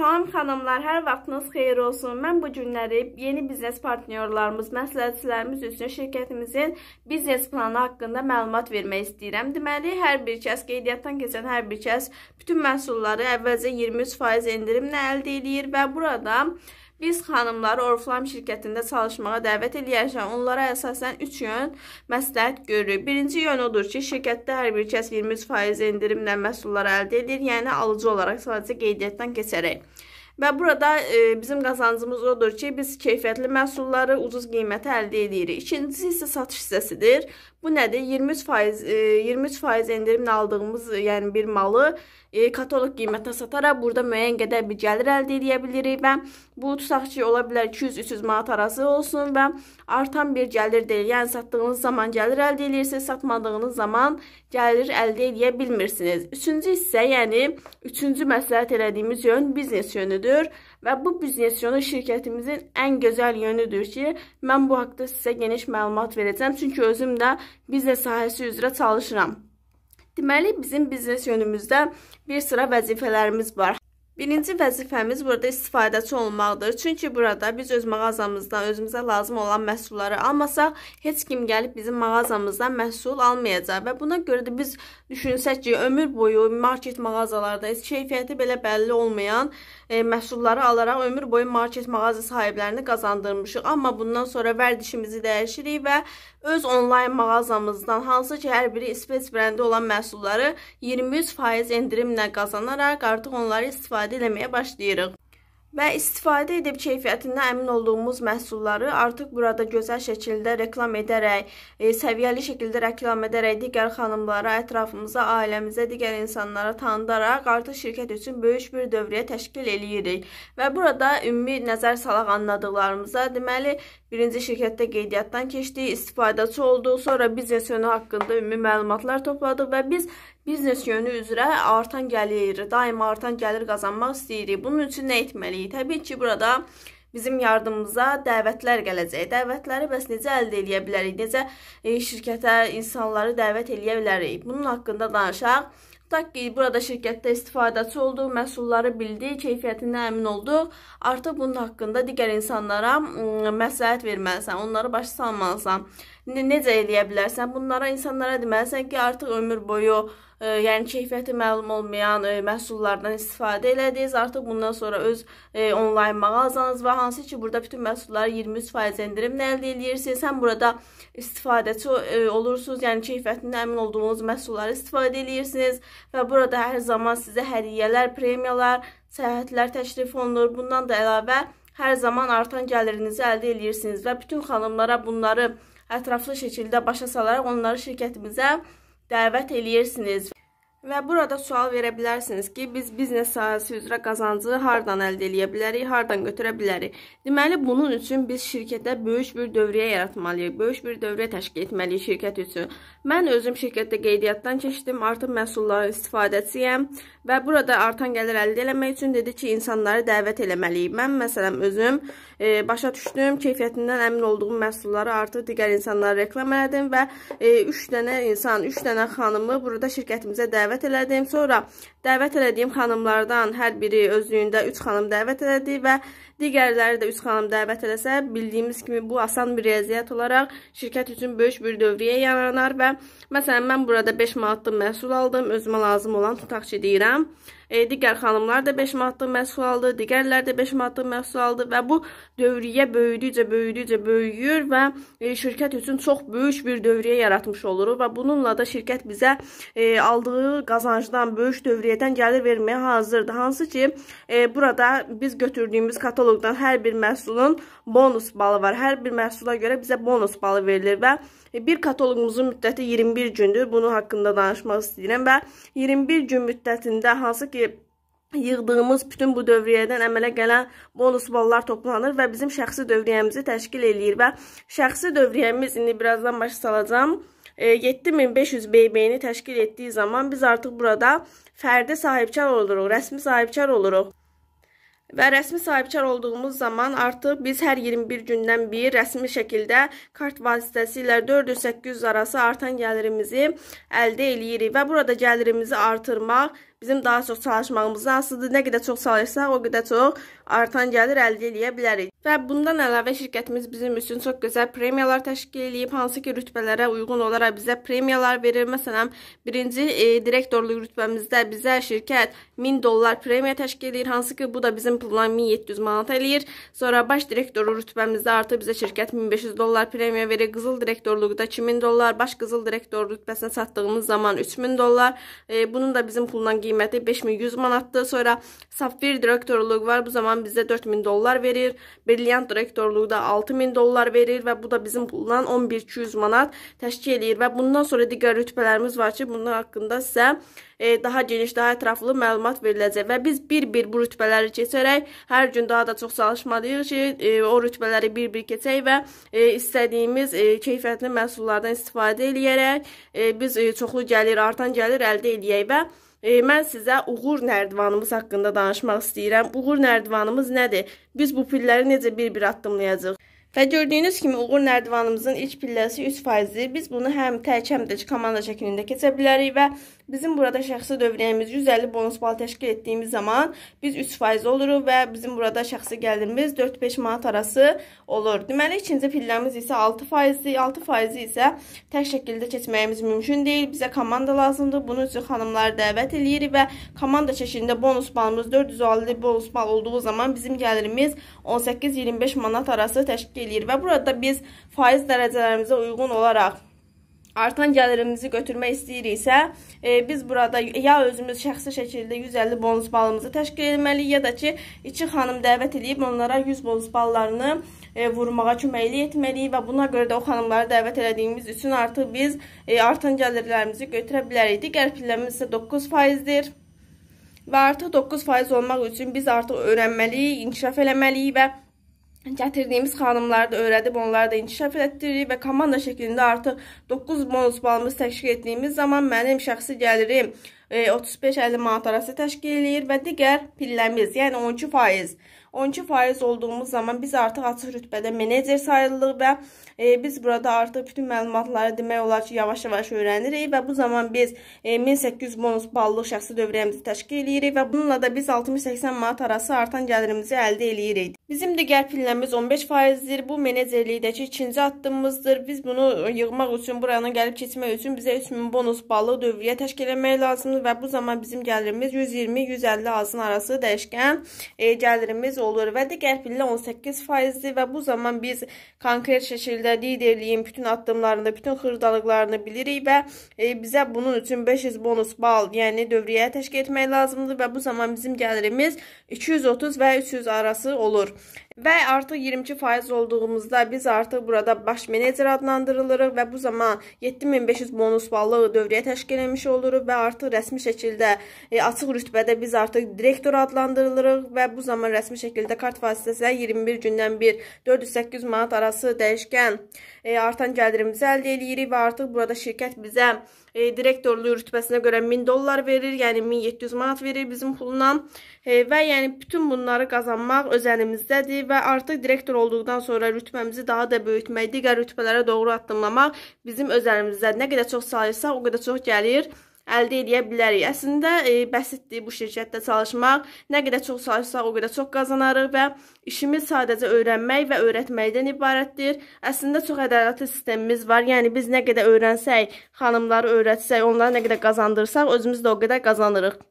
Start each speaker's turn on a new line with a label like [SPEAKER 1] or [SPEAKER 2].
[SPEAKER 1] Salam xanımlar, hər vaxtınız xeyir olsun. Mən bu günləri yeni biznes partnyorlarımız, məsləhətçilərimiz üçün şirkətimizin biznes planı haqqında məlumat vermək istəyirəm. Deməli, hər bir kəs, qeydiyyatdan keçən hər bir kəs bütün məhsulları əvvəlcə 23% endirimlə əldə edir və burada Biz xanımları Oriflam şirkətində çalışmağa dəvət eləyəcək. Onlara əsasən 3 yön məsləhət görürük. Birinci yön odur ki, şirkətdə hər bir kəs 23% endirimlə məhsullar əldə edir, yəni alıcı olaraq sadəcə qeydiyyatdan keçərək. Və burada e, bizim qazancımız odur ki, biz keyfiyyətli məhsulları ucuz qiymətə əldə edirik. İkincisi isə satış hissəsidir. Bu nədir? 23% e, 23% endirimlə aldığımız, yəni bir malı e, katalog qiymətinə sataraq burada müəyyən qədər bir gəlir əldə edə bilirik və bu tutaq ki, ola bilər 200-300 manat arası olsun və artan bir gəlir deyil. Yəni satdığınız zaman gəlir əldə edirsiniz, satmadığınız zaman gəlir əldə edə bilmirsiniz. Üçüncü isə, yəni üçüncü məsləhət elədiyimiz yön biznes yönüdür və bu biznes yönü şirkətimizin ən gözəl yönüdür ki, mən bu haqqda sizə geniş məlumat verəcəm, çünki özüm də biznes sahəsi üzrə çalışıram. Deməli, bizim biznes yönümüzdə bir sıra vəzifələrimiz var. Birinci vəzifəmiz burada istifadəçi olmaqdır. Çünki burada biz öz mağazamızdan özümüzə lazım olan məhsulları almasaq, heç kim gəlib bizim mağazamızdan məhsul almayacaq və buna görə də biz düşünsək ki, ömür boyu market mağazalarda keyfiyyəti belə bəlli olmayan e, məhsulları alaraq ömür boyu market mağaza sahiblərini qazandırmışıq. Amma bundan sonra vərdişimizi dəyişirik və öz onlayn mağazamızdan hansı ki hər biri İspec brendi olan məhsulları 23% endirimlə qazanaraq artıq onları istifadə eləməyə başlayırıq. Və istifadə edib keyfiyyətindən əmin olduğumuz məhsulları artıq burada gözəl şəkildə reklam edərək, e, səviyyəli şəkildə reklam edərək digər xanımlara, ətrafımıza, ailəmizə, digər insanlara tanıdaraq artıq şirkət üçün böyük bir dövriyyə təşkil eləyirik. Və burada ümumi nəzər salaq anladıqlarımıza, deməli, birinci şirkətdə qeydiyyatdan keçdik, istifadəçi olduq, sonra biznes yönü haqqında ümumi məlumatlar topladıq və biz Biznes yönü üzrə artan gəlir, daima artan gəlir qazanmaq istəyirik. Bunun üçün nə etməliyik? Təbii ki, burada bizim yardımımıza dəvətlər gələcək. Dəvətləri bəs necə əldə edə bilərik? Necə e, şirkətə insanları dəvət edə bilərik? Bunun haqqında danışaq. Tutaq ki, burada şirkətdə istifadəçi olduq, məhsulları bildik, keyfiyyətinə əmin olduq. Artıq bunun haqqında digər insanlara məsləhət verməlisən, onları başa salmalısan. Ne necə eləyə bilərsən? Bunlara insanlara deməlisən ki, artıq ömür boyu yəni keyfiyyəti məlum olmayan e, məhsullardan istifadə elədiniz. Artıq bundan sonra öz e, onlayn mağazanız var, hansı ki, burada bütün məhsulları 23% endirimlə əldə edirsiniz. Həm burada istifadəçi e, olursunuz, yəni keyfiyyətindən əmin olduğunuz məhsulları istifadə edirsiniz və burada hər zaman sizə hədiyyələr, premiyalar, səyahətlər təşrif olunur. Bundan da əlavə hər zaman artan gəlirinizi əldə edirsiniz və bütün xanımlara bunları ətraflı şəkildə başa salaraq onları şirkətimizə dəvət eləyirsiniz. Və burada sual verə bilərsiniz ki, biz biznes sahəsi üzrə qazancı hardan əldə eləyə bilərik, hardan götürə bilərik? Deməli, bunun üçün biz şirkətdə böyük bir dövriyyə yaratmalıyıq, böyük bir dövriyyə təşkil etməliyik şirkət üçün. Mən özüm şirkətdə qeydiyyatdan keçdim, artıq məhsulların istifadəçiyəm və burada artan gəlir əldə eləmək üçün dedi ki, insanları dəvət eləməliyik. Mən məsələn özüm e, başa düşdüm, keyfiyyətindən əmin olduğum məhsulları artıq digər insanlara reklam elədim və 3 e, dənə insan, 3 dənə xanımı burada şirkətimizə dəvət dəvət elədim. Sonra dəvət elədiyim xanımlardan hər biri özlüyündə 3 xanım dəvət elədi və Digərləri də üç xanım dəvət eləsə, bildiyimiz kimi bu asan bir riyaziyyat olaraq şirkət üçün böyük bir dövriyyə yaranar və məsələn, mən burada 5 manatlıq məhsul aldım, özümə lazım olan tutaq ki, deyirəm. E, digər xanımlar da 5 manatlıq məhsul aldı, digərlər də 5 manatlıq məhsul aldı və bu dövriyyə böyüdükcə, böyüdükcə böyüyür və e, şirkət üçün çox böyük bir dövriyyə yaratmış oluruq və bununla da şirkət bizə e, aldığı qazancdan, böyük dövriyyədən gəlir verməyə hazırdır. Hansı ki, e, burada biz götürdüyümüz kataloq kataloqdan hər bir məhsulun bonus balı var. Hər bir məhsula görə bizə bonus balı verilir və bir kataloqumuzun müddəti 21 gündür. Bunu haqqında danışmaq istəyirəm və 21 gün müddətində hansı ki yığdığımız bütün bu dövriyyədən əmələ gələn bonus ballar toplanır və bizim şəxsi dövriyyəmizi təşkil eləyir və şəxsi dövriyyəmiz indi birazdan başa salacağam. 7500 e, BB-ni təşkil etdiyi zaman biz artıq burada fərdi sahibkar oluruq, rəsmi sahibkar oluruq. Və rəsmi sahibkar olduğumuz zaman artıq biz hər 21 gündən bir rəsmi şəkildə kart vasitəsilə 400-800 arası artan gəlirimizi əldə eləyirik və burada gəlirimizi artırmaq bizim daha çox çalışmağımızdan asılıdır. Nə qədər çox çalışsaq, o qədər çox artan gəlir əldə eləyə bilərik. Və bundan əlavə şirkətimiz bizim üçün çox gözəl premiyalar təşkil edib, hansı ki, rütbələrə uyğun olaraq bizə premiyalar verir. Məsələn, birinci e, direktorluq rütbəmizdə bizə şirkət 1000 dollar premiya təşkil edir, hansı ki, bu da bizim pulla 1700 manat eləyir. Sonra baş direktoru rütbəmizdə artıq bizə şirkət 1500 dollar premiya verir. Qızıl direktorluqda 2000 dollar, baş qızıl direktor rütbəsinə çatdığımız zaman 3000 dollar. E, bunun da bizim pulla qeyd qiyməti 5100 manatdır. Sonra Safir direktorluğu var. Bu zaman bizə 4000 dollar verir. Brilliant direktorluğu da 6000 dollar verir və bu da bizim pulla 11200 manat təşkil eləyir və bundan sonra digər rütbələrimiz var ki, bunlar haqqında sizə e, daha geniş, daha ətraflı məlumat veriləcək və biz bir-bir bu rütbələri keçərək hər gün daha da çox çalışmalıyıq ki, e, o rütbələri bir-bir keçək və e, istədiyimiz e, keyfiyyətli məhsullardan istifadə eləyərək e, biz e, çoxlu gəlir, artan gəlir əldə eləyək və E, mən sizə uğur nərdivanımız haqqında danışmaq istəyirəm. Uğur nərdivanımız nədir? Biz bu pilləri necə bir-bir addımlayacağıq? Və gördüyünüz kimi uğur nərdivanımızın ilk pilləsi 3%-dir. Biz bunu həm tək, həm də komanda şəklində keçə bilərik və bizim burada şəxsi dövriyyəmiz 150 bonus bal təşkil etdiyimiz zaman biz 3% oluruq və bizim burada şəxsi gəlirimiz 4-5 manat arası olur. Deməli, ikinci pilləmiz isə 6%-dir. 6%-i isə tək şəkildə keçməyimiz mümkün deyil. Bizə komanda lazımdır. Bunun üçün xanımları dəvət eləyirik və komanda şəklində bonus balımız 450 bonus bal olduğu zaman bizim gəlirimiz 18-25 manat arası təşkil eləyir və burada biz faiz dərəcələrimizə uyğun olaraq artan gəlirimizi götürmək istəyiriksə, e, biz burada ya özümüz şəxsi şəkildə 150 bonus balımızı təşkil etməliyik, ya da ki, iki xanım dəvət edib onlara 100 bonus ballarını e, vurmağa köməkli etməliyik və buna görə də o xanımları dəvət elədiyimiz üçün artıq biz e, artan gəlirlərimizi götürə bilərik. Digər pilləmiz isə 9%-dir. Və artıq 9% olmaq üçün biz artıq öyrənməliyik, inkişaf eləməliyik və gətirdiyimiz xanımları da öyrədib, onları da inkişaf etdiririk və komanda şəklində artıq 9 bonus balımız təşkil etdiyimiz zaman mənim şəxsi gəlirim 35-50 e, manat arası təşkil eləyir və digər pilləmiz, yəni 12 faiz. 12 faiz olduğumuz zaman biz artıq açıq rütbədə menecer sayılırıq və e, biz burada artıq bütün məlumatları demək olar ki, yavaş-yavaş öyrənirik və bu zaman biz e, 1800 bonus ballıq şəxsi dövriyəmizi təşkil edirik və bununla da biz 60-80 manat arası artan gəlirimizi əldə edirik. Bizim digər pilləmiz 15 faizdir. Bu menecerlikdəki ikinci addımımızdır. Biz bunu yığmaq üçün, buranı gəlib keçmək üçün bizə 3000 bonus ballıq dövriyyə təşkil etmək lazımdır görürsünüz və bu zaman bizim gəlirimiz 120-150 azın arası dəyişkən e, gəlirimiz olur və digər pillə 18 faizdir və bu zaman biz konkret şəkildə liderliyin bütün addımlarını, bütün xırdalıqlarını bilirik və e, bizə bunun üçün 500 bonus bal, yəni dövriyyə təşkil etmək lazımdır və bu zaman bizim gəlirimiz 230 və 300 arası olur. Və artıq 22% olduğumuzda biz artıq burada baş menecer adlandırılırıq və bu zaman 7500 bonus ballı dövriyyə təşkil etmiş oluruq və artıq rəsmi şəkildə e, açıq rütbədə biz artıq direktor adlandırılırıq və bu zaman rəsmi şəkildə kart vasitəsilə 21 gündən bir 408 manat arası dəyişkən e, artan gəlirimizi əldə edirik və artıq burada şirkət bizə e, direktorluğu rütbəsinə görə 1000 dollar verir, yəni 1700 manat verir bizim pulundan e, və yəni bütün bunları qazanmaq öz əlimizdədir və artıq direktor olduqdan sonra rütbəmizi daha da böyütmək, digər rütbələrə doğru addımlamaq bizim öz əlimizdədir. Nə qədər çox sayırsaq, o qədər çox gəlir əldə edə bilərik. Əslində e, bəsitdir bu şirkətdə çalışmaq. Nə qədər çox çalışsaq, o qədər çox qazanarıq və işimiz sadəcə öyrənmək və öyrətməkdən ibarətdir. Əslində çox ədalətli sistemimiz var. Yəni biz nə qədər öyrənsək, xanımları öyrətsək, onları nə qədər qazandırsaq, özümüz də o qədər qazanırıq.